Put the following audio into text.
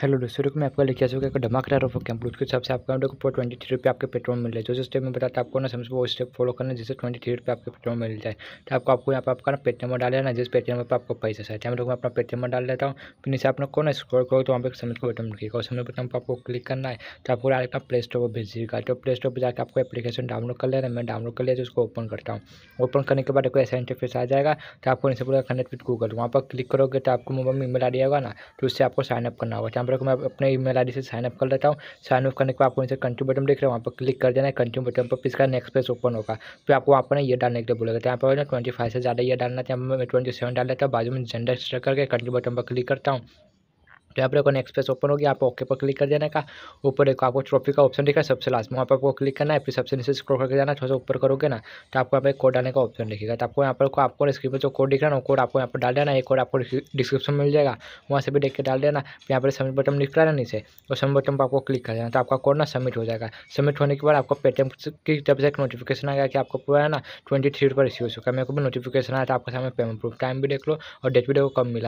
hello दोस्तों रुक तो मैं आपका लिखा चुका एक धमाकेदार ऑफर कैंप उसके हिसाब से आपका देखो ट्वेंटी थ्री रुपये आपके पेट्रोल मिल जाए जो जो स्टेप में बताता आपको ना समझ वो स्टेप फॉलो करना जिससे ट्वेंटी थ्री रुपये आपके पेट्रोल मिल जाए तो आपको आपको यहाँ पर आपका ना पेटीएम डाल देना जिस पेटीएम पर आपको पैसा चाहिए हम लोग मैं अपना पेटीएम डाल देता हूँ फिर नीचे आपने को ना स्क्रोल करो तो वहाँ पर समझ को बटन लिखेगा और समय बटन पर आपको क्लिक करना है तो आपको डायरेक्ट प्ले स्टोर पर भेज दीजिएगा तो प्ले स्टोर पर जाकर आपको एप्लीकेशन डाउनलोड कर लेना मैं डाउनलोड कर लिया जो तो उसको ओपन करता हूँ ओपन करने के बाद एक ऐसा इंटरफेस आ जाएगा तो आपको नीचे पूरा कनेक्ट विद गूगल वहाँ पर क्लिक करोगे तो आपको मोबाइल में ईमेल आ जाएगा ना तो उससे आपको साइनअप करना होगा तो यहाँ पर मैं अपने ई मेल से साइनअप कर लेता हूँ साइनअप करने के बाद आपको इनसे कंट्यू बटन देख रहे हैं वहाँ पर क्लिक कर देना है कंट्यू बटन पर इसका नेक्स्ट पेज ओपन होगा फिर आपको वहाँ पर ये डालने के लिए बोलेगा यहाँ पर ट्वेंटी फाइव से ज़्यादा ये डालना था मैं ट्वेंटी सेवन डाल लेता हूँ बाजू में जेंडर करके कंट्यू बटन पर क्लिक करता हूँ तो यहाँ पर एक नेक्स्ट पेज ओपन होगी आप ओके पर क्लिक कर देने का ऊपर देखो आपको ट्रॉफी का ऑप्शन दिखा सबसे लास्ट में वहाँ पर आपको क्लिक करना है फिर सबसे नीचे स्क्रॉल करके जाना थोड़ा सा ऊपर करोगे ना तो आपको यहाँ पर कोड डालने का ऑप्शन दिखेगा तो आपको यहाँ पर आपको स्क्रीन पर जो कोड दिख रहा है ना कोड आपको यहाँ पर डाल देना एक कोड आपको डिस्क्रिप्शन मिल जाएगा वहाँ से भी देख के डाल देना यहाँ पर सबमिट बटन दिख रहा है नीचे और सबमिट बटन पर आपको क्लिक कर देना तो आपका कोड ना सबमिट हो जाएगा सबमिट होने के बाद आपको पेटीएम की तरफ से एक नोटिफिकेशन गया कि आपको पूरा है ना ट्वेंटी थ्री रुपये रिसीव हो चुका है मेरे को भी नोटिफिकेशन आया था आपके सामने पेमेंट प्रूफ टाइम भी देख लो और डेट भी देखो कम मिला